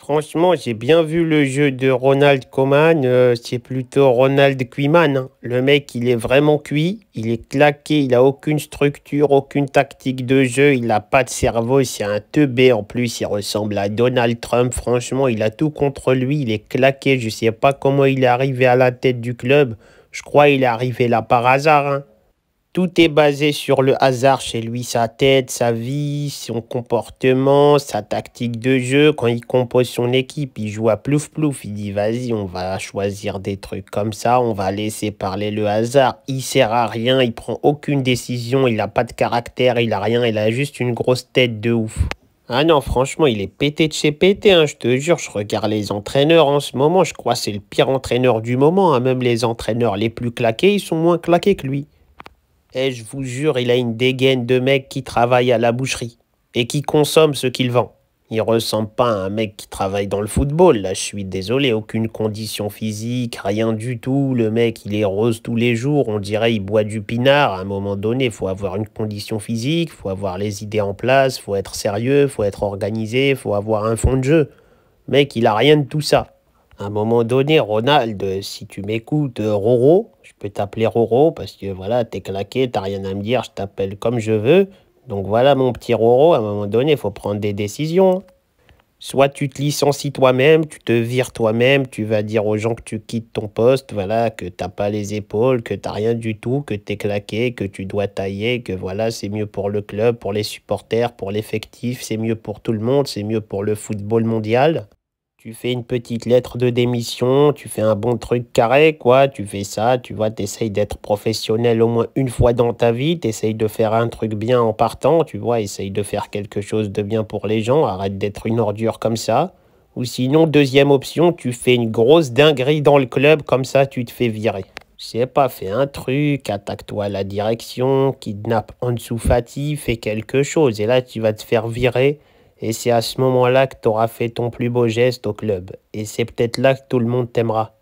Franchement, j'ai bien vu le jeu de Ronald Coman. Euh, c'est plutôt Ronald Cuiman. Hein. Le mec, il est vraiment cuit. Il est claqué. Il n'a aucune structure, aucune tactique de jeu. Il n'a pas de cerveau. C'est un teubé en plus. Il ressemble à Donald Trump. Franchement, il a tout contre lui. Il est claqué. Je ne sais pas comment il est arrivé à la tête du club. Je crois qu'il est arrivé là par hasard. Hein. Tout est basé sur le hasard chez lui, sa tête, sa vie, son comportement, sa tactique de jeu. Quand il compose son équipe, il joue à plouf plouf. Il dit vas-y, on va choisir des trucs comme ça, on va laisser parler le hasard. Il sert à rien, il prend aucune décision, il n'a pas de caractère, il a rien, il a juste une grosse tête de ouf. Ah non, franchement, il est pété de chez pété, hein, je te jure, je regarde les entraîneurs en ce moment, je crois que c'est le pire entraîneur du moment, hein. même les entraîneurs les plus claqués, ils sont moins claqués que lui. Et je vous jure, il a une dégaine de mec qui travaille à la boucherie et qui consomme ce qu'il vend. Il ressemble pas à un mec qui travaille dans le football, là je suis désolé, aucune condition physique, rien du tout, le mec il est rose tous les jours, on dirait il boit du pinard, à un moment donné faut avoir une condition physique, faut avoir les idées en place, faut être sérieux, faut être organisé, faut avoir un fond de jeu. Mec il a rien de tout ça. À un moment donné, Ronald, si tu m'écoutes, Roro, je peux t'appeler Roro parce que voilà, t'es claqué, t'as rien à me dire, je t'appelle comme je veux. Donc voilà, mon petit Roro, à un moment donné, il faut prendre des décisions. Soit tu te licencies toi-même, tu te vires toi-même, tu vas dire aux gens que tu quittes ton poste, voilà, que t'as pas les épaules, que t'as rien du tout, que t'es claqué, que tu dois tailler, que voilà, c'est mieux pour le club, pour les supporters, pour l'effectif, c'est mieux pour tout le monde, c'est mieux pour le football mondial tu fais une petite lettre de démission, tu fais un bon truc carré, quoi, tu fais ça, tu vois, t'essayes d'être professionnel au moins une fois dans ta vie, t'essayes de faire un truc bien en partant, tu vois, essaye de faire quelque chose de bien pour les gens, arrête d'être une ordure comme ça. Ou sinon, deuxième option, tu fais une grosse dinguerie dans le club, comme ça tu te fais virer. Je sais pas, fais un truc, attaque-toi à la direction, kidnappe Ansoufati, fais quelque chose, et là tu vas te faire virer et c'est à ce moment-là que tu fait ton plus beau geste au club. Et c'est peut-être là que tout le monde t'aimera.